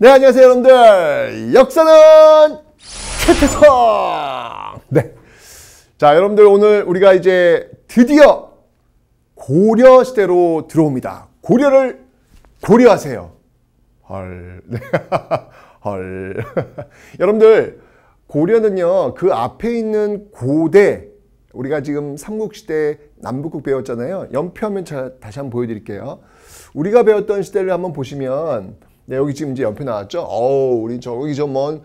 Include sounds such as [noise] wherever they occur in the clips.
네, 안녕하세요, 여러분들. 역사는 최태성! 네. 자, 여러분들, 오늘 우리가 이제 드디어 고려 시대로 들어옵니다. 고려를 고려하세요. 헐. [laughs] 헐. [laughs] 여러분들 고려는요. 그 앞에 있는 고대 우리가 지금 삼국시대 남북국 배웠잖아요. 연표하면 다시 한번 보여드릴게요. 우리가 배웠던 시대를 한번 보시면 네, 여기 지금 이제 연표 나왔죠. 어우 우리 저기 저먼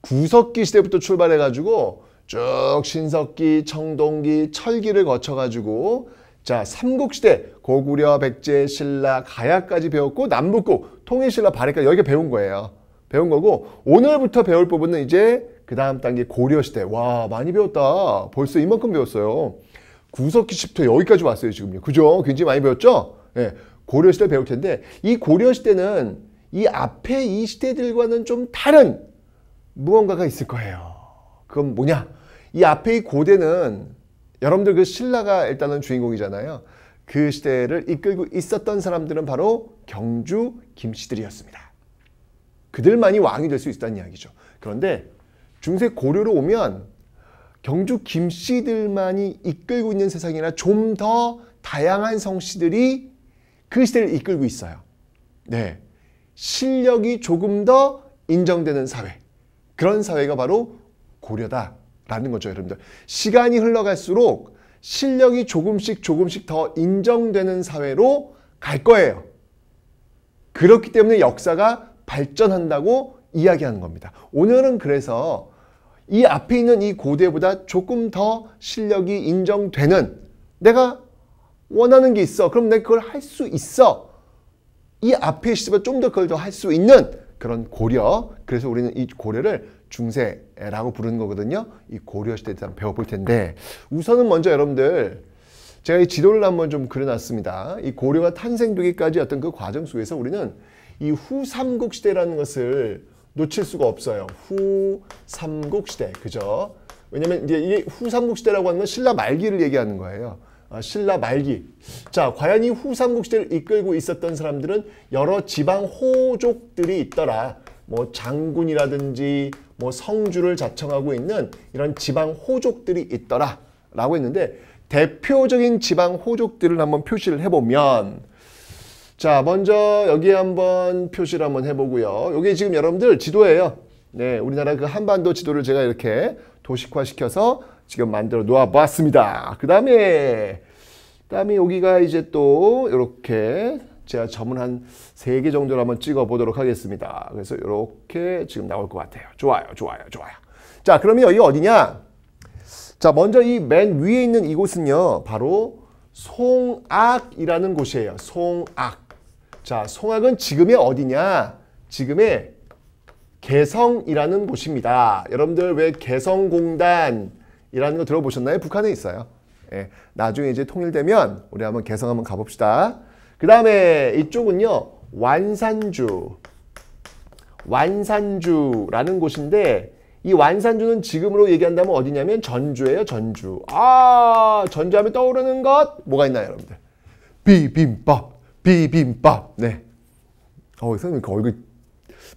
구석기 시대부터 출발해가지고 쭉 신석기, 청동기, 철기를 거쳐가지고 자, 삼국시대 고구려, 백제, 신라, 가야까지 배웠고 남북국, 통일신라, 발해까지 여기 배운 거예요. 배운 거고 오늘부터 배울 부분은 이제 그 다음 단계 고려시대. 와 많이 배웠다. 벌써 이만큼 배웠어요. 구석기 1부터 여기까지 왔어요 지금요. 그죠? 굉장히 많이 배웠죠? 예, 네, 고려시대 배울 텐데 이 고려시대는 이 앞에 이 시대들과는 좀 다른 무언가가 있을 거예요. 그건 뭐냐? 이 앞에 이 고대는 여러분들 그 신라가 일단은 주인공이잖아요. 그 시대를 이끌고 있었던 사람들은 바로 경주 김씨들이었습니다. 그들만이 왕이 될 수 있다는 이야기죠. 그런데 중세 고려로 오면 경주 김씨들만이 이끌고 있는 세상이나 좀 더 다양한 성씨들이 그 시대를 이끌고 있어요. 네. 실력이 조금 더 인정되는 사회. 그런 사회가 바로 고려다. 라는 거죠, 여러분들. 시간이 흘러갈수록 실력이 조금씩 조금씩 더 인정되는 사회로 갈 거예요. 그렇기 때문에 역사가 발전한다고 이야기하는 겁니다. 오늘은 그래서 이 앞에 있는 이 고대보다 조금 더 실력이 인정되는 내가 원하는 게 있어. 그럼 내가 그걸 할 수 있어. 이 앞에 시집에 좀더 그걸 더 할 수 있는 그런 고려. 그래서 우리는 이 고려를 중세라고 부르는 거거든요. 이 고려시대 때 배워볼 텐데 우선은 먼저 여러분들 제가 이 지도를 한번 좀 그려놨습니다. 이 고려가 탄생되기까지 어떤 그 과정 속에서 우리는 이 후삼국 시대라는 것을 놓칠 수가 없어요. 후삼국 시대, 그죠? 왜냐면 이제 이게 후삼국 시대라고 하는 건 신라 말기를 얘기하는 거예요. 아, 신라 말기. 자, 과연 이 후삼국 시대를 이끌고 있었던 사람들은 여러 지방 호족들이 있더라. 뭐 장군이라든지 뭐 성주를 자청하고 있는 이런 지방 호족들이 있더라 라고 했는데 대표적인 지방 호족들을 한번 표시를 해보면 자 먼저 여기 한번 표시를 한번 해보고요. 이게 지금 여러분들 지도예요. 네, 우리나라 그 한반도 지도를 제가 이렇게 도식화시켜서 지금 만들어 놓아봤습니다. 그 다음에 그 다음에 여기가 이제 또 이렇게 제가 점은 한 3개 정도를 한번 찍어보도록 하겠습니다. 그래서 이렇게 지금 나올 것 같아요. 좋아요, 좋아요, 좋아요. 자, 그러면 여기 어디냐? 자, 먼저 이 맨 위에 있는 이곳은요. 바로 송악이라는 곳이에요. 송악. 자, 송악은 지금의 어디냐? 지금의 개성이라는 곳입니다. 여러분들 왜 개성공단이라는 거 들어보셨나요? 북한에 있어요. 예, 나중에 이제 통일되면 우리 한번 개성 한번 가봅시다. 그 다음에 이쪽은요. 완산주. 완산주라는 곳인데 이 완산주는 지금으로 얘기한다면 어디냐면 전주예요. 전주. 아 전주하면 떠오르는 것 뭐가 있나요 여러분들. 비빔밥. 비빔밥. 네. 어 선생님 그 얼굴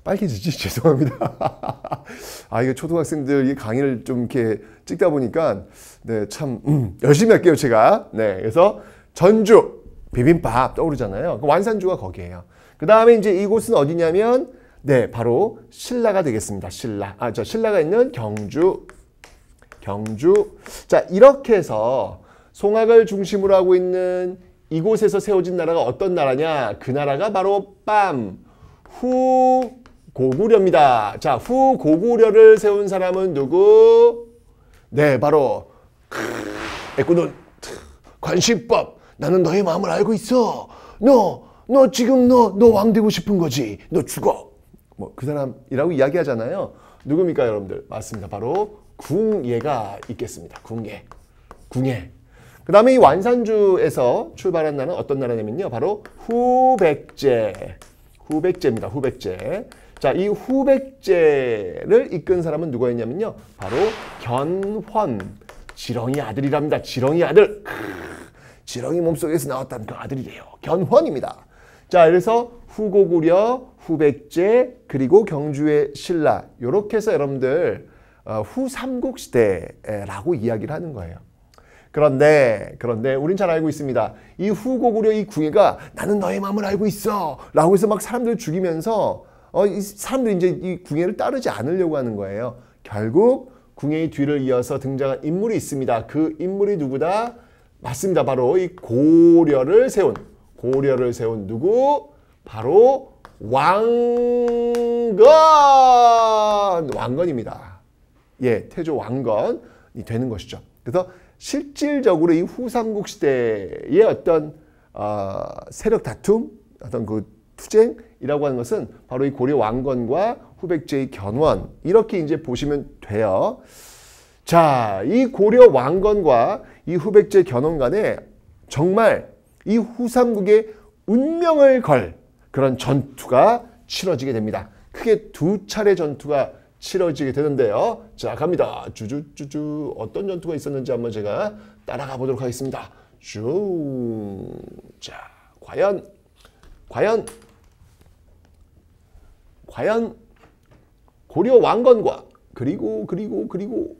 빨개지지? [laughs] 죄송합니다. [laughs] 아, 이거 초등학생들 이 강의를 좀 이렇게 찍다 보니까, 네, 참, 음, 열심히 할게요, 제가. 네, 그래서 전주. 비빔밥 떠오르잖아요. 그 완산주가 거기에요. 그 다음에 이제 이곳은 어디냐면 네 바로 신라가 되겠습니다. 신라 아저 신라가 있는 경주 경주 자 이렇게 해서 송악을 중심으로 하고 있는 이곳에서 세워진 나라가 어떤 나라냐 그 나라가 바로 빰 후고구려입니다. 자 후고구려를 세운 사람은 누구? 네 바로 에코논 관심법 나는 너의 마음을 알고 있어. 너, 너 지금 너, 너 왕 되고 싶은 거지. 너 죽어. 뭐 그 사람이라고 이야기하잖아요. 누굽니까 여러분들? 맞습니다. 바로 궁예가 있겠습니다. 궁예. 궁예. 그 다음에 이 완산주에서 출발한 나라는 어떤 나라냐면요. 바로 후백제. 후백제입니다. 후백제. 자, 이 후백제를 이끈 사람은 누구였냐면요. 바로 견훤. 지렁이 아들이랍니다. 지렁이 아들. 지렁이 몸속에서 나왔다는 그 아들이래요. 견훤입니다. 자, 그래서 후고구려, 후백제, 그리고 경주의 신라 이렇게 해서 여러분들 어, 후삼국 시대라고 이야기를 하는 거예요. 그런데 그런데 우린 잘 알고 있습니다. 이 후고구려 이 궁예가 나는 너의 마음을 알고 있어 라고 해서 막 사람들을 죽이면서 어, 이 사람들이 이제 이 궁예를 따르지 않으려고 하는 거예요. 결국 궁예의 뒤를 이어서 등장한 인물이 있습니다. 그 인물이 누구다? 맞습니다. 바로 이 고려를 세운 고려를 세운 누구? 바로 왕건 왕건입니다. 예, 태조 왕건이 되는 것이죠. 그래서 실질적으로 이 후삼국 시대의 어떤 어, 세력 다툼, 어떤 그 투쟁이라고 하는 것은 바로 이 고려 왕건과 후백제의 견원 이렇게 이제 보시면 돼요. 자, 이 고려 왕건과 이 후백제 견훤 간에 정말 이 후삼국의 운명을 걸 그런 전투가 치러지게 됩니다. 크게 두 차례 전투가 치러지게 되는데요. 자 갑니다. 쭈쭈쭈쭈 어떤 전투가 있었는지 한번 제가 따라가 보도록 하겠습니다. 쭈자 과연 과연 과연 고려 왕건과 그리고 그리고 그리고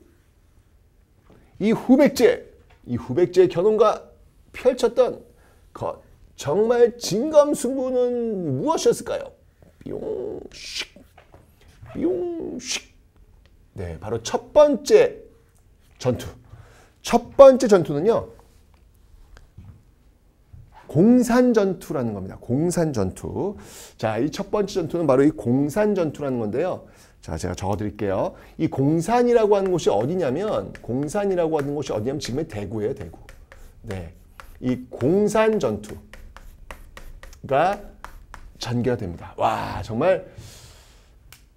이 후백제 이 후백제의 견훤과 펼쳤던 것 그 정말 진검승부는 무엇이었을까요? 뿅식 뿅식 네 바로 첫 번째 전투 첫 번째 전투는요 공산전투라는 겁니다 공산전투 자이 첫 번째 전투는 바로 이 공산전투라는 건데요 자, 제가 적어드릴게요. 이 공산이라고 하는 곳이 어디냐면 공산이라고 하는 곳이 어디냐면 지금의 대구예요, 대구. 네, 이 공산 전투가 전개가 됩니다. 와, 정말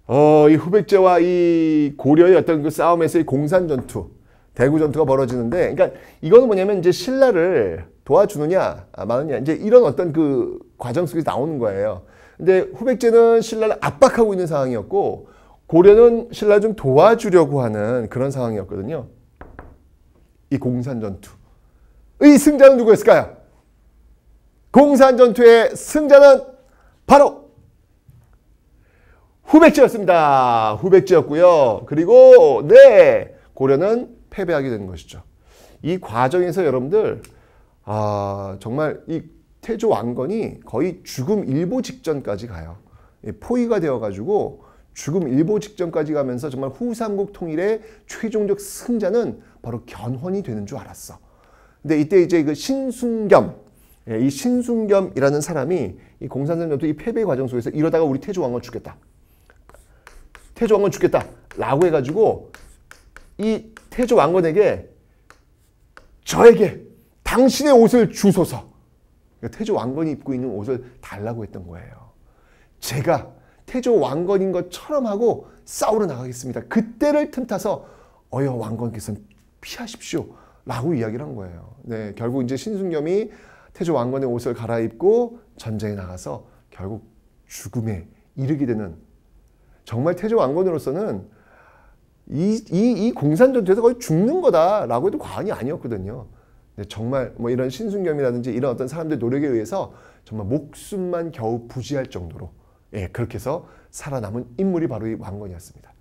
어, 이 후백제와 이 고려의 어떤 그 싸움에서 이 공산 전투, 대구 전투가 벌어지는데, 그러니까 이거는 뭐냐면 이제 신라를 도와주느냐, 마느냐, 아, 이제 이런 어떤 그 과정 속에서 나오는 거예요. 근데 후백제는 신라를 압박하고 있는 상황이었고, 고려는 신라 좀 도와주려고 하는 그런 상황이었거든요. 이 공산전투의 승자는 누구였을까요? 공산전투의 승자는 바로 후백제였습니다. 후백제였고요. 그리고 네 고려는 패배하게 된 것이죠. 이 과정에서 여러분들 아 정말 이 태조 왕건이 거의 죽음 일보 직전까지 가요. 포위가 되어가지고 죽음 일보 직전까지 가면서 정말 후삼국 통일의 최종적 승자는 바로 견훤이 되는 줄 알았어. 근데 이때 이제 그 신순겸 예, 이 신순겸이라는 사람이 이 공산당 전이 패배 과정 속에서 이러다가 우리 태조왕건 죽겠다. 태조왕건 죽겠다. 라고 해가지고 이 태조왕건에게 저에게 당신의 옷을 주소서. 그러니까 태조왕건이 입고 있는 옷을 달라고 했던 거예요. 제가 태조 왕건인 것처럼 하고 싸우러 나가겠습니다. 그때를 틈타서 어여 왕건께서는 피하십시오. 라고 이야기를 한 거예요. 네, 결국 이제 신승겸이 태조 왕건의 옷을 갈아입고 전쟁에 나가서 결국 죽음에 이르게 되는 정말 태조 왕건으로서는 이, 이, 이 공산전투에서 거의 죽는 거다라고 해도 과언이 아니었거든요. 네, 정말 뭐 이런 신순겸이라든지 이런 어떤 사람들 의 노력에 의해서 정말 목숨만 겨우 부지할 정도로 예, 그렇게 해서 살아남은 인물이 바로 이 왕건이었습니다.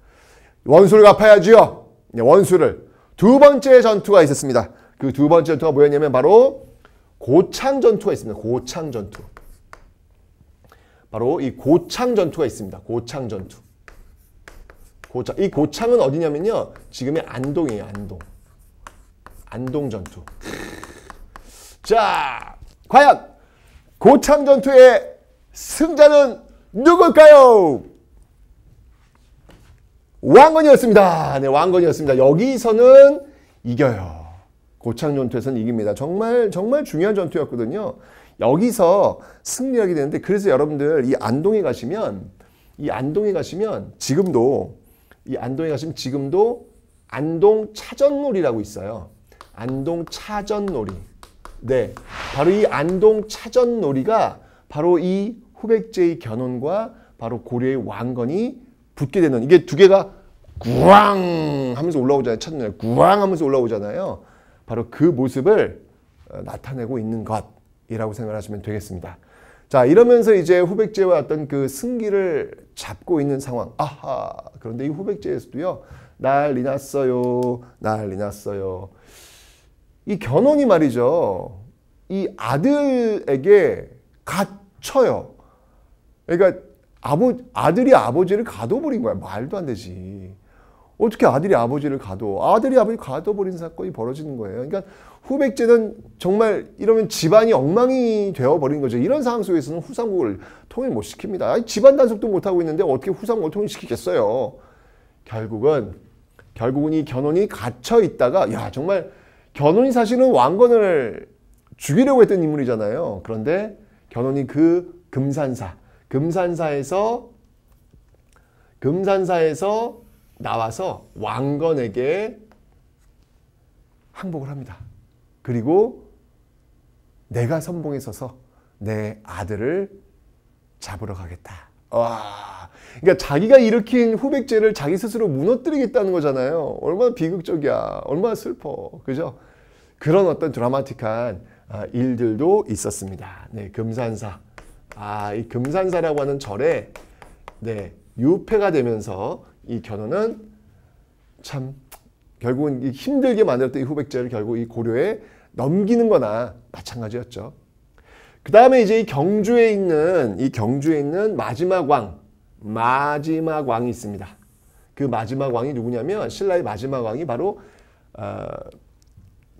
원수를 갚아야지요. 예, 원수를. 두 번째 전투가 있었습니다. 그 두 번째 전투가 뭐였냐면 바로 고창 전투가 있습니다. 고창 전투. 바로 이 고창 전투가 있습니다. 고창 전투. 고창. 이 고창은 어디냐면요. 지금의 안동이에요. 안동. 안동 전투. 자, 과연 고창 전투의 승자는 누굴까요? 왕건이었습니다. 네, 왕건이었습니다. 여기서는 이겨요. 고창 전투에서는 이깁니다. 정말 정말 중요한 전투였거든요. 여기서 승리하게 되는데 그래서 여러분들 이 안동에 가시면 이 안동에 가시면 지금도 이 안동에 가시면 지금도 안동 차전놀이라고 있어요. 안동 차전놀이. 네. 바로 이 안동 차전놀이가 바로 이 후백제의 견훤과 바로 고려의 왕건이 붙게 되는 이게 두 개가 구왕 하면서 올라오잖아요. 첫눈에 구왕 하면서 올라오잖아요. 바로 그 모습을 어, 나타내고 있는 것이라고 생각하시면 되겠습니다. 자 이러면서 이제 후백제와 어떤 그 승기를 잡고 있는 상황. 아하 그런데 이 후백제에서도요. 난리 났어요. 난리 났어요. 이 견훤이 말이죠. 이 아들에게 갇혀요. 그러니까 아버, 아들이 아버지를 가둬버린 거야. 말도 안 되지. 어떻게 아들이 아버지를 가둬? 아들이 아버지 가둬버린 사건이 벌어지는 거예요. 그러니까 후백제는 정말 이러면 집안이 엉망이 되어버린 거죠. 이런 상황 속에서는 후삼국을 통일 못 시킵니다. 아니, 집안 단속도 못하고 있는데 어떻게 후삼국을 통일시키겠어요? 결국은 결국은 이 견훤이 갇혀 있다가 야 정말 견훤이 사실은 왕건을 죽이려고 했던 인물이잖아요. 그런데 견훤이 그 금산사 금산사에서 금산사에서 나와서 왕건에게 항복을 합니다. 그리고 내가 선봉에 서서 내 아들을 잡으러 가겠다. 와, 그러니까 자기가 일으킨 후백제를 자기 스스로 무너뜨리겠다는 거잖아요. 얼마나 비극적이야. 얼마나 슬퍼. 그죠? 그런 어떤 드라마틱한 아, 일들도 있었습니다. 네, 금산사. 아, 이 금산사라고 하는 절에 네, 유폐가 되면서 이 견훤은 참 결국은 힘들게 만들었던 이 후백제를 결국 이 고려에 넘기는 거나 마찬가지였죠. 그 다음에 이제 이 경주에 있는 이 경주에 있는 마지막 왕 마지막 왕이 있습니다. 그 마지막 왕이 누구냐면 신라의 마지막 왕이 바로 어,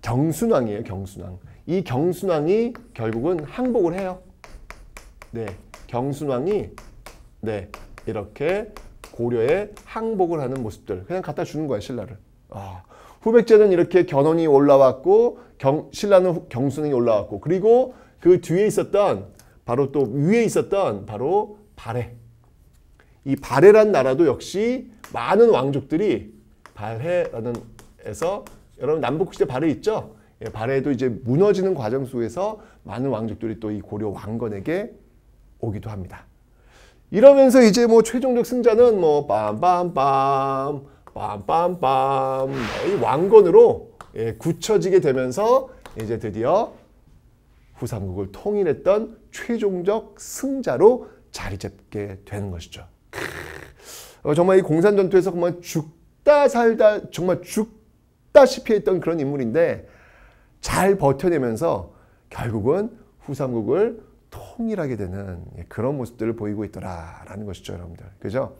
경순왕이에요. 경순왕. 이 경순왕이 결국은 항복을 해요. 네, 경순왕이 네 이렇게 고려에 항복을 하는 모습들 그냥 갖다 주는 거야 신라를. 아, 후백제는 이렇게 견훤이 올라왔고 경, 신라는 후, 경순이 올라왔고 그리고 그 뒤에 있었던 바로 또 위에 있었던 바로 발해. 이 발해란 나라도 역시 많은 왕족들이 발해라는 에서 여러분 남북시대 발해 있죠? 예, 발해도 이제 무너지는 과정 속에서 많은 왕족들이 또 이 고려 왕건에게 오기도 합니다. 이러면서 이제 뭐 최종적 승자는 뭐 빰빰빰 빰빰빰 이 왕건으로 예, 굳혀지게 되면서 이제 드디어 후삼국을 통일했던 최종적 승자로 자리 잡게 되는 것이죠. 어, 정말 이 공산 전투에서 정말 죽다 살다 정말 죽다시피 했던 그런 인물인데 잘 버텨내면서 결국은 후삼국을 통일하게 되는 그런 모습들을 보이고 있더라라는 것이죠, 여러분들. 그죠?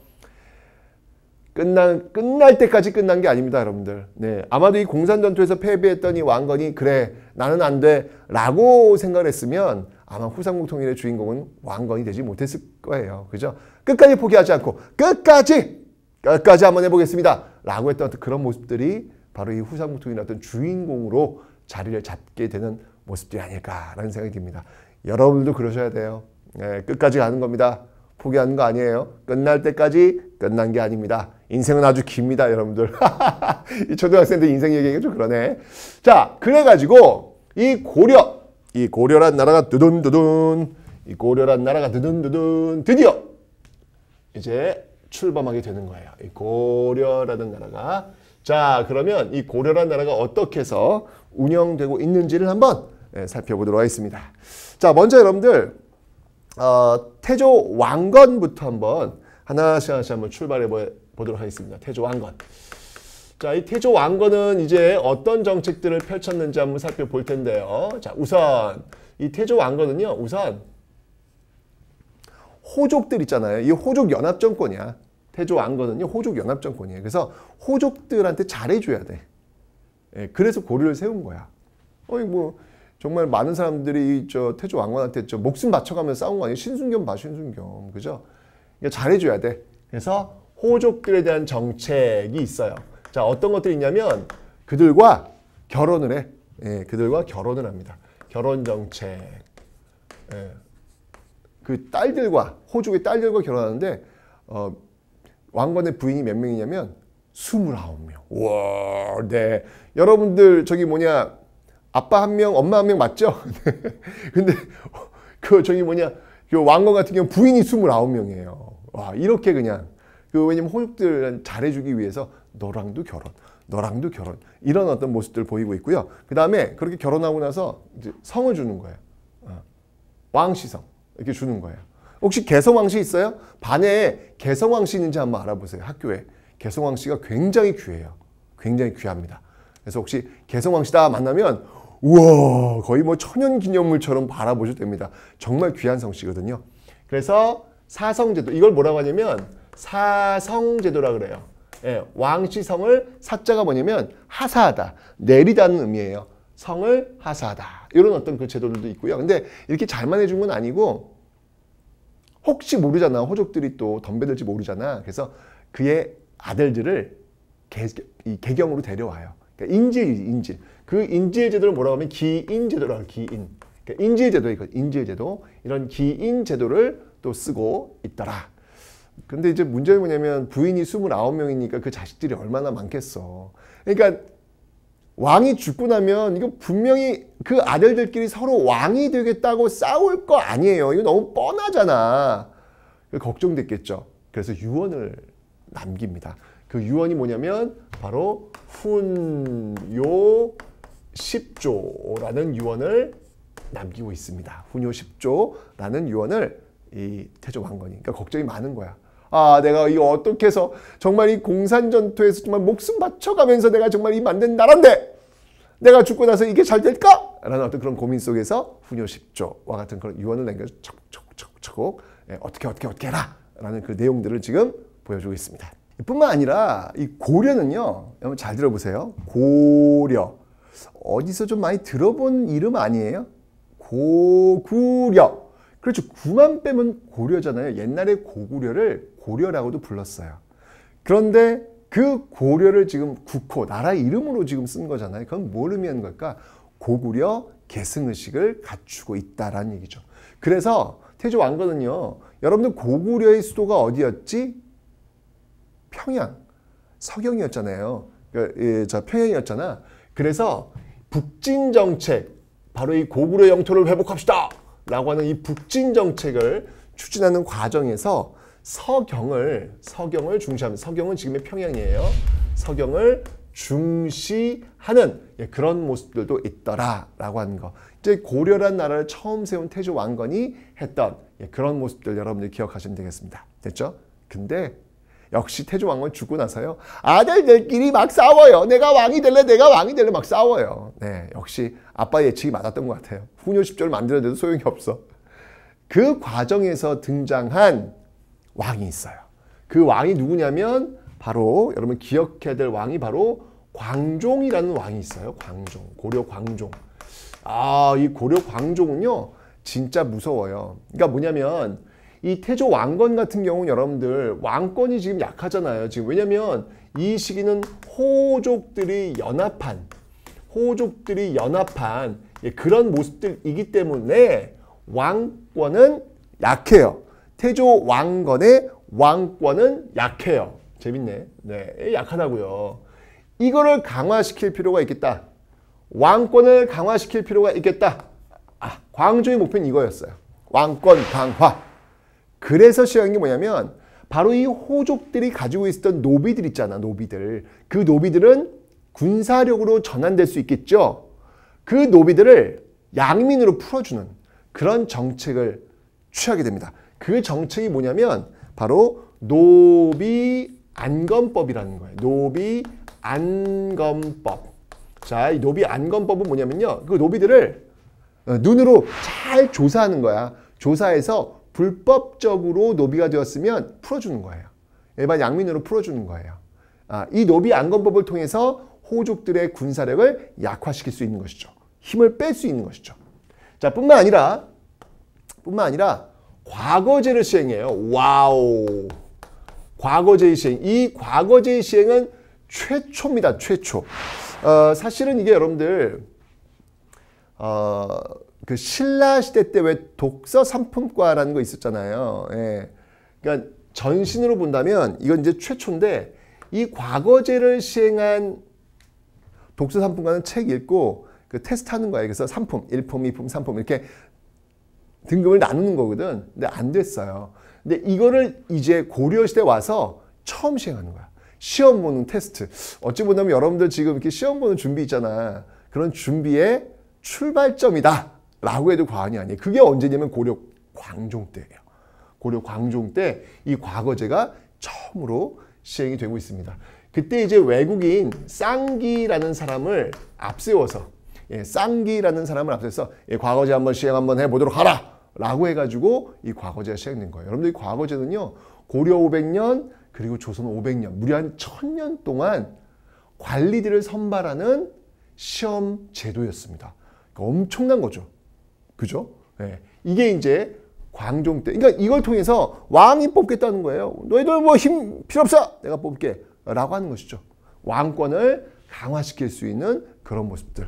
끝난 끝날 때까지 끝난 게 아닙니다, 여러분들. 네, 아마도 이 공산 전투에서 패배했던 이 왕건이 그래 나는 안 돼라고 생각했으면 을 아마 후삼국 통일의 주인공은 왕건이 되지 못했을 거예요, 그죠? 끝까지 포기하지 않고 끝까지 끝까지 한번 해보겠습니다라고 했던 그런 모습들이 바로 이 후삼국 통일의 어떤 주인공으로 자리를 잡게 되는 모습들이 아닐까라는 생각이 듭니다. 여러분도 그러셔야 돼요. 예, 끝까지 가는 겁니다. 포기하는 거 아니에요. 끝날 때까지 끝난 게 아닙니다. 인생은 아주 깁니다, 여러분들. [laughs] 이 초등학생들 인생 얘기가 좀 그러네. 자, 그래가지고 이 고려, 이 고려란 나라가 두둔두둔, 이 고려란 나라가 두둔두둔, 드디어 이제 출범하게 되는 거예요. 이 고려라는 나라가. 자, 그러면 이 고려란 나라가 어떻게 해서 운영되고 있는지를 한번 예, 살펴보도록 하겠습니다. 자, 먼저 여러분들 어, 태조 왕건부터 한번 하나씩 하나씩 한번 출발해 보도록 하겠습니다. 태조 왕건. 자, 이 태조 왕건은 이제 어떤 정책들을 펼쳤는지 한번 살펴볼 텐데요. 자, 우선 이 태조 왕건은요. 우선 호족들 있잖아요. 이 호족 연합 정권이야. 태조 왕건은요. 호족 연합 정권이에요. 그래서 호족들한테 잘해 줘야 돼. 예, 그래서 고려를 세운 거야. 어이 뭐 정말 많은 사람들이 저 태조 왕건한테 저 목숨 바쳐가면서 싸운 거 아니에요? 신순겸 봐, 신순겸. 그죠? 잘해줘야 돼. 그래서 호족들에 대한 정책이 있어요. 자, 어떤 것들이 있냐면 그들과 결혼을 해. 예, 그들과 결혼을 합니다. 결혼 정책. 예. 그 딸들과 호족의 딸들과 결혼하는데 어, 왕건의 부인이 몇 명이냐면 29명. 와, 네. 여러분들 저기 뭐냐 아빠 한 명, 엄마 한 명 맞죠? [laughs] 근데 그 저기 뭐냐 그 왕건 같은 경우 부인이 29명이에요. 와 이렇게 그냥 그 왜냐면 호족들 잘해주기 위해서 너랑도 결혼, 너랑도 결혼 이런 어떤 모습들 보이고 있고요. 그 다음에 그렇게 결혼하고 나서 성을 주는 거예요. 어. 왕시성 이렇게 주는 거예요. 혹시 개성왕시 있어요? 반에 개성왕시 있는지 한번 알아보세요. 학교에 개성왕시가 굉장히 귀해요. 굉장히 귀합니다. 그래서 혹시 개성왕시다 만나면 우와 거의 뭐 천연기념물처럼 바라보셔도 됩니다. 정말 귀한 성씨거든요. 그래서 사성제도 이걸 뭐라고 하냐면 사성제도라 그래요. 예, 왕씨 성을 사자가 뭐냐면 하사하다 내리다는 의미예요. 성을 하사하다 이런 어떤 그 제도들도 있고요. 근데 이렇게 잘만 해준 건 아니고 혹시 모르잖아 호족들이 또 덤벼들지 모르잖아. 그래서 그의 아들들을 개, 이 개경으로 데려와요. 그러니까 인질이 인질. 그 인질 제도를 뭐라고 하면 기인 제도라고 기인. 그러니까 인질 제도의 것, 인질 제도 이런 기인 제도를 또 쓰고 있더라. 근데 이제 문제는 뭐냐면 부인이 스물 명이니까그 자식들이 얼마나 많겠어. 그러니까 왕이 죽고 나면 이거 분명히 그 아들들끼리 서로 왕이 되겠다고 싸울 거 아니에요. 이거 너무 뻔하잖아. 걱정됐겠죠. 그래서 유언을 남깁니다. 그 유언이 뭐냐면 바로 훈요 10조라는 유언을 남기고 있습니다. 훈요 10조라는 유언을 이 태조 왕건이 그러니까 걱정이 많은 거야. 아 내가 이거 어떻게 해서 정말 이 공산전투에서 정말 목숨 바쳐가면서 내가 정말 이 만든 나란데 내가 죽고 나서 이게 잘 될까? 라는 어떤 그런 고민 속에서 훈요 10조와 같은 그런 유언을 남겨 서 척척척척 예, 어떻게 어떻게 어떻게 해라 라는 그 내용들을 지금 보여주고 있습니다. 뿐만 아니라 이 고려는요. 여러분 잘 들어보세요. 고려. 어디서 좀 많이 들어본 이름 아니에요? 고구려. 그렇죠. 구만 빼면 고려잖아요. 옛날에 고구려를 고려라고도 불렀어요. 그런데 그 고려를 지금 국호, 나라 이름으로 지금 쓴 거잖아요. 그건 뭘 의미하는 걸까? 고구려 계승의식을 갖추고 있다라는 얘기죠. 그래서 태조 왕건은요. 여러분들 고구려의 수도가 어디였지? 평양, 서경이었잖아요. 그러니까, 예, 저 평양이었잖아. 그래서 북진 정책, 바로 이 고구려 영토를 회복합시다! 라고 하는 이 북진 정책을 추진하는 과정에서 서경을, 서경을 중시하면, 서경은 지금의 평양이에요. 서경을 중시하는 예, 그런 모습들도 있더라라고 하는 거. 이제 고려란 나라를 처음 세운 태조 왕건이 했던 예, 그런 모습들 여러분들 기억하시면 되겠습니다. 됐죠? 근데 역시 태조 왕은 죽고 나서요. 아들들끼리 막 싸워요. 내가 왕이 될래, 내가 왕이 될래 막 싸워요. 네, 역시 아빠 예측이 맞았던 것 같아요. 후녀 십조를 만들어내도 소용이 없어. 그 과정에서 등장한 왕이 있어요. 그 왕이 누구냐면 바로 여러분 기억해야 될 왕이 바로 광종이라는 왕이 있어요. 광종, 고려 광종. 아, 이 고려 광종은요, 진짜 무서워요. 그러니까 뭐냐면 이 태조 왕건 같은 경우는 여러분들 왕권이 지금 약하잖아요. 지금 왜냐면 이 시기는 호족들이 연합한 호족들이 연합한 예, 그런 모습들이기 때문에 왕권은 약해요. 태조 왕건의 왕권은 약해요. 재밌네. 네, 예, 약하다고요. 이거를 강화시킬 필요가 있겠다. 왕권을 강화시킬 필요가 있겠다. 아, 광종의 목표는 이거였어요. 왕권 강화. 그래서 시한게 뭐냐면 바로 이 호족들이 가지고 있었던 노비들 있잖아. 노비들. 그 노비들은 군사력으로 전환될 수 있겠죠. 그 노비들을 양민으로 풀어주는 그런 정책을 취하게 됩니다. 그 정책이 뭐냐면 바로 노비 안검법이라는 거예요. 노비 안검법. 자, 이 노비 안검법은 뭐냐면요. 그 노비들을 어, 눈으로 잘 조사하는 거야. 조사해서 불법적으로 노비가 되었으면 풀어주는 거예요. 일반 양민으로 풀어주는 거예요. 아, 이 노비 안건법을 통해서 호족들의 군사력을 약화시킬 수 있는 것이죠. 힘을 뺄 수 있는 것이죠. 자, 뿐만 아니라 뿐만 아니라 과거제를 시행해요. 와우. 과거제의 시행. 이 과거제의 시행은 최초입니다. 최초. 어, 사실은 이게 여러분들 어, 그 신라 시대 때 왜 독서 상품과라는 거 있었잖아요. 예. 그러니까 전신으로 본다면 이건 이제 최초인데 이 과거제를 시행한 독서 상품과는 책 읽고 그 테스트하는 거예요. 그래서 상품, 일품이품삼품 이렇게 등급을 나누는 거거든. 근데 안 됐어요. 근데 이거를 이제 고려시대 와서 처음 시행하는 거야. 시험 보는 테스트. 어찌 보면 여러분들 지금 이렇게 시험 보는 준비 있잖아. 그런 준비의 출발점이다. 라고 해도 과언이 아니에요. 그게 언제냐면 고려 광종 때예요. 고려 광종 때 이 과거제가 처음으로 시행이 되고 있습니다. 그때 이제 외국인 쌍기라는 사람을 앞세워서 예, 쌍기라는 사람을 앞세워서 예, 과거제 한번 시행 한번 해보도록 하라 라고 해가지고 이 과거제가 시행된 거예요. 여러분들 이 과거제는요. 고려 500년 그리고 조선 500년 무려 한 1000년 동안 관리들을 선발하는 시험 제도였습니다. 그러니까 엄청난 거죠. 그죠? 네. 이게 이제 광종 때. 그러니까 이걸 통해서 왕이 뽑겠다는 거예요. 너희들 뭐 힘 필요 없어. 내가 뽑게. 라고 하는 것이죠. 왕권을 강화시킬 수 있는 그런 모습들.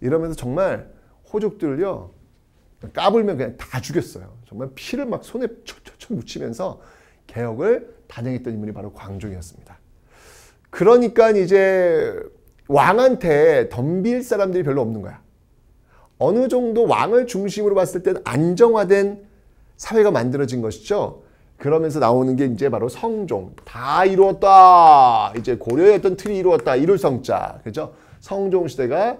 이러면서 정말 호족들을요. 까불면 그냥 다 죽였어요. 정말 피를 막 손에 촉촉촉 묻히면서 개혁을 단행했던 인물이 바로 광종이었습니다. 그러니까 이제 왕한테 덤빌 사람들이 별로 없는 거야. 어느 정도 왕을 중심으로 봤을 때는 안정화된 사회가 만들어진 것이죠. 그러면서 나오는 게 이제 바로 성종. 다 이루었다. 이제 고려했던 틀이 이루었다. 이룰 성자. 그죠? 성종 시대가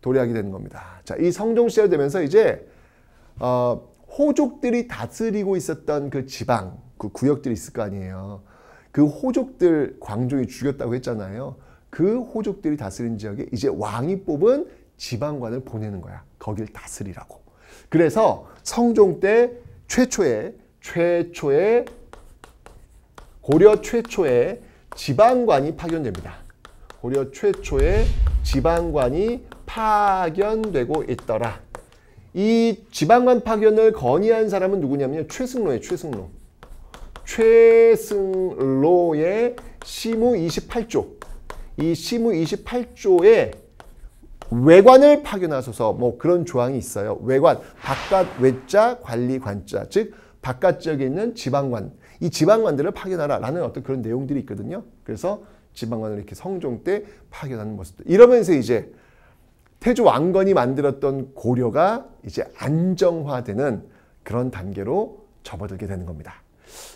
도래하게 되는 겁니다. 자, 이 성종 시대가 되면서 이제 어, 호족들이 다스리고 있었던 그 지방, 그 구역들이 있을 거 아니에요. 그 호족들 광종이 죽였다고 했잖아요. 그 호족들이 다스린 지역에 이제 왕이 뽑은 지방관을 보내는 거야. 거길 다스리라고. 그래서 성종 때 최초의 최초의 고려 최초의 지방관이 파견됩니다. 고려 최초의 지방관이 파견되고 있더라. 이 지방관 파견을 건의한 사람은 누구냐면 최승로의 최승로. 최승로의 시무 28조. 이 시무 28조에 외관을 파견하소서 뭐 그런 조항이 있어요. 외관, 바깥 외자 관리 관자, 즉 바깥 지역에 있는 지방관, 이 지방관들을 파견하라라는 어떤 그런 내용들이 있거든요. 그래서 지방관을 이렇게 성종 때 파견하는 모습들. 이러면서 이제 태조 왕건이 만들었던 고려가 이제 안정화되는 그런 단계로 접어들게 되는 겁니다.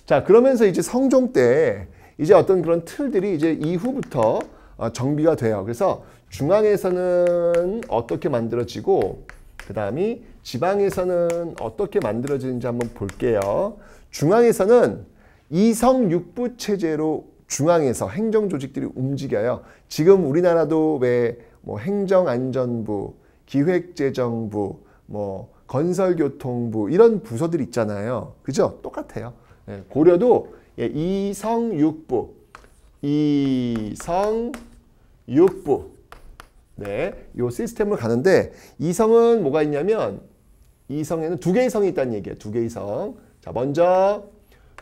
자, 그러면서 이제 성종 때 이제 어떤 그런 틀들이 이제 이후부터 어, 정비가 돼요. 그래서 중앙에서는 어떻게 만들어지고 그 다음이 지방에서는 어떻게 만들어지는지 한번 볼게요. 중앙에서는 이성육부 체제로 중앙에서 행정조직들이 움직여요. 지금 우리나라도 왜 뭐 행정안전부, 기획재정부, 뭐, 뭐 건설교통부 이런 부서들 있잖아요. 그죠? 똑같아요. 예, 고려도 예, 이성육부, 이성육부 네, 요시스템을 가는데 이성은 뭐가 있냐면 이성에는 두 개의 성이 있다는 얘기예요. 두 개의 성. 자, 먼저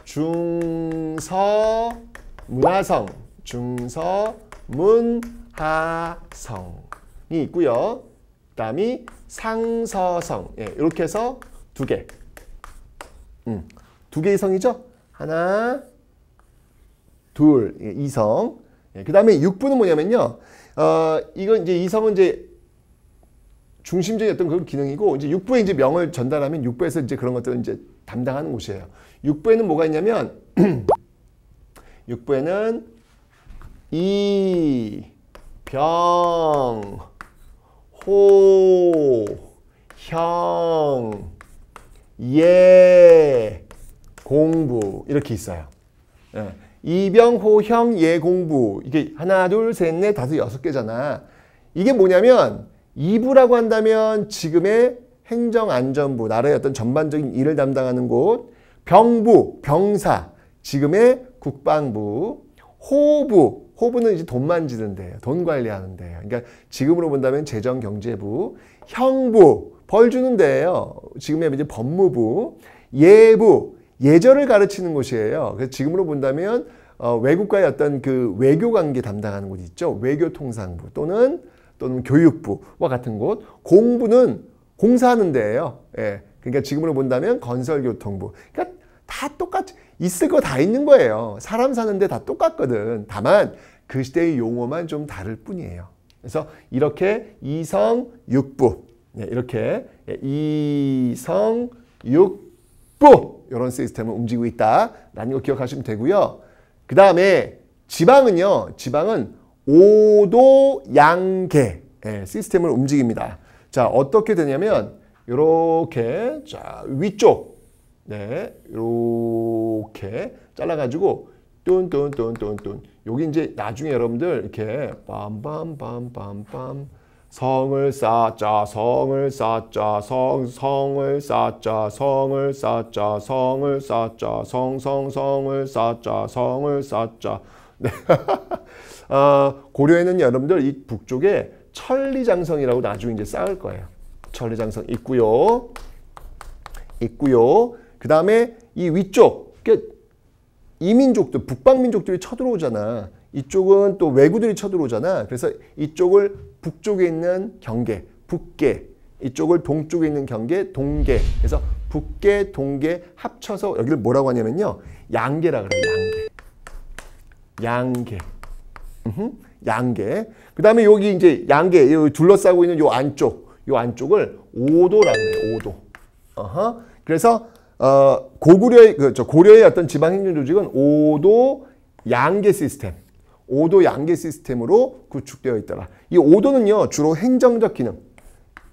중서 문화성, 중서 문화성이 있고요. 그다음이 상서성. 예, 이렇게 해서 두 개. 음, 두 개의 성이죠. 하나, 둘, 예, 이성. 예, 그 다음에 육부는 뭐냐면요. 어, 이건 이제 이성은 이제 중심적인 어떤 그런 기능이고 이제 육부에 이제 명을 전달하면 육부에서 이제 그런 것들을 이제 담당하는 곳이에요. 육부에는 뭐가 있냐면 [clears throat] 육부에는 이, 병, 호, 형, 예, 공부 이렇게 있어요. 예. 이병호형 예공부 이게 하나 둘셋넷 다섯 여섯 개잖아. 이게 뭐냐면 2부라고 한다면 지금의 행정안전부 나라의 어떤 전반적인 일을 담당하는 곳 병부 병사 지금의 국방부 호부 호부는 이제 돈 만지는 데요. 돈 관리하는 데요. 그러니까 지금으로 본다면 재정경제부 형부 벌 주는 데예요. 지금의 이제 법무부 예부 예절을 가르치는 곳이에요. 그래서 지금으로 본다면 어, 외국과의 어떤 그 외교 관계 담당하는 곳 있죠. 외교통상부 또는 또는 교육부와 같은 곳. 공부는 공사하는 데예요. 예. 그러니까 지금으로 본다면 건설교통부. 그러니까 다 똑같이 있을 거 다 있는 거예요. 사람 사는데 다 똑같거든. 다만 그 시대의 용어만 좀 다를 뿐이에요. 그래서 이렇게 이성 육부 예, 이렇게 예, 이성 육 뽀! 뭐 이런 시스템을 움직이고 있다라는 거 기억하시면 되고요. 그 다음에 지방은요. 지방은 오도 양계 예, 시스템을 움직입니다. 자 어떻게 되냐면 이렇게 자 위쪽 네 이렇게 잘라가지고 뚠뚠뚠뚠뚠 여기 이제 나중에 여러분들 이렇게 빰빰빰빰빰 성을 쌓자 성을 쌓자 성 성을 쌓자 성을 쌓자 성을 쌓자 성성 성을 쌓자 성을 쌓자 네. [laughs] 어, 고려에는 여러분들 이 북쪽에 천리장성이라고 나중에 이제 쌓을 거예요. 천리장성 있고요. 있고요. 그 다음에 이 위쪽 그러니까 이민족들 북방민족들이 쳐들어오잖아. 이쪽은 또 외구들이 쳐들어오잖아. 그래서 이쪽을 북쪽에 있는 경계, 북계, 이쪽을 동쪽에 있는 경계, 동계. 그래서 북계, 동계 합쳐서 여기를 뭐라고 하냐면요. 양계라 그래요. 양계. 양계. 음흠, 양계. 그 다음에 여기 이제 양계, 여 둘러싸고 있는 요 안쪽, 요 안쪽을 오도라고 해요. 오도. 어허. 그래서 어, 고구려의, 그, 그렇죠. 저 고려의 어떤 지방행정조직은 오도 양계 시스템. 5도 양계 시스템으로 구축되어 있더라. 이 5도는요. 주로 행정적 기능,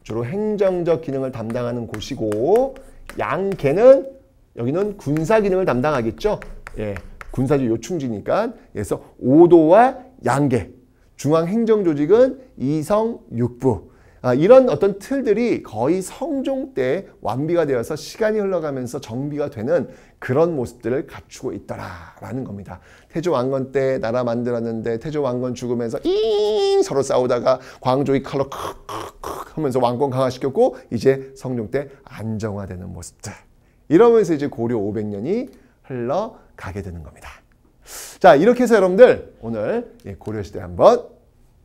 주로 행정적 기능을 담당하는 곳이고 양계는 여기는 군사 기능을 담당하겠죠. 예, 군사적 요충지니까 그래서 5도와 양계 중앙행정조직은 이성 육부 아, 이런 어떤 틀들이 거의 성종 때 완비가 되어서 시간이 흘러가면서 정비가 되는 그런 모습들을 갖추고 있더라라는 겁니다. 태조 왕건 때 나라 만들었는데 태조 왕건 죽으면서 잉 서로 싸우다가 광조의 칼로 크크크 하면서 왕권 강화시켰고 이제 성종 때 안정화되는 모습들. 이러면서 이제 고려 500년이 흘러가게 되는 겁니다. 자 이렇게 해서 여러분들 오늘 예, 고려시대 한번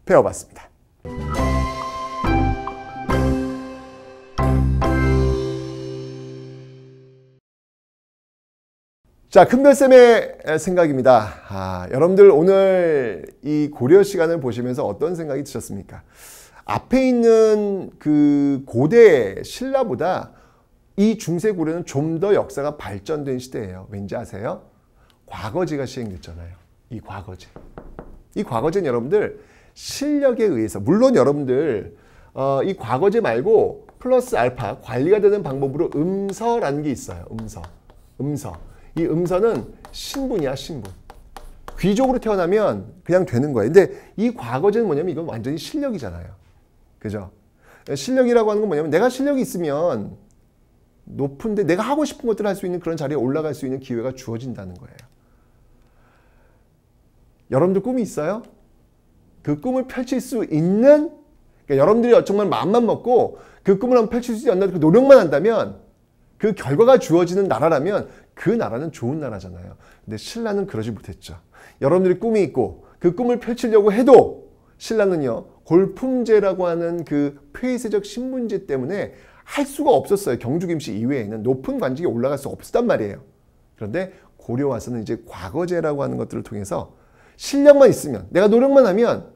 배워봤습니다. 자, 큰별쌤의 생각입니다. 아, 여러분들 오늘 이 고려 시간을 보시면서 어떤 생각이 드셨습니까? 앞에 있는 그 고대 신라보다 이 중세 고려는 좀 더 역사가 발전된 시대예요. 왠지 아세요? 과거제가 시행됐잖아요. 이 과거제. 이 과거제는 여러분들 실력에 의해서 물론 여러분들 어, 이 과거제 말고 플러스 알파 관리가 되는 방법으로 음서라는 게 있어요. 음서. 음서. 이 음서는 신분이야 신분. 귀족으로 태어나면 그냥 되는 거예요. 근데 이 과거제는 뭐냐면 이건 완전히 실력이잖아요. 그죠? 실력이라고 하는 건 뭐냐면 내가 실력이 있으면 높은데 내가 하고 싶은 것들을 할 수 있는 그런 자리에 올라갈 수 있는 기회가 주어진다는 거예요. 여러분들 꿈이 있어요? 그 꿈을 펼칠 수 있는 그러니까 여러분들이 정말 마음만 먹고 그 꿈을 한번 펼칠 수 있는 그 노력만 한다면 그 결과가 주어지는 나라라면 그 나라는 좋은 나라잖아요. 근데 신라는 그러지 못했죠. 여러분들이 꿈이 있고 그 꿈을 펼치려고 해도 신라는요. 골품제라고 하는 그 폐쇄적 신분제 때문에 할 수가 없었어요. 경주김씨 이외에는 높은 관직에 올라갈 수 없었단 말이에요. 그런데 고려 와서는 이제 과거제라고 하는 것들을 통해서 실력만 있으면 내가 노력만 하면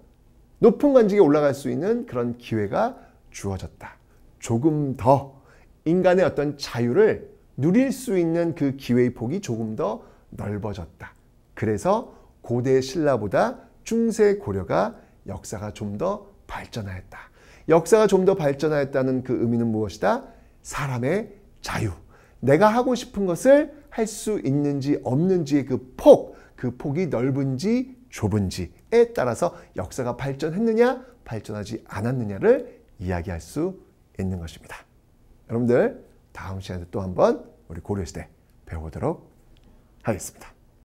높은 관직에 올라갈 수 있는 그런 기회가 주어졌다. 조금 더 인간의 어떤 자유를 누릴 수 있는 그 기회의 폭이 조금 더 넓어졌다. 그래서 고대 신라보다 중세 고려가 역사가 좀 더 발전하였다. 역사가 좀 더 발전하였다는 그 의미는 무엇이다? 사람의 자유. 내가 하고 싶은 것을 할 수 있는지 없는지의 그 폭, 그 폭이 넓은지 좁은지에 따라서 역사가 발전했느냐, 발전하지 않았느냐를 이야기할 수 있는 것입니다. 여러분들, 다음 시간에 또 한 번 우리 고려시대 배워보도록 하겠습니다.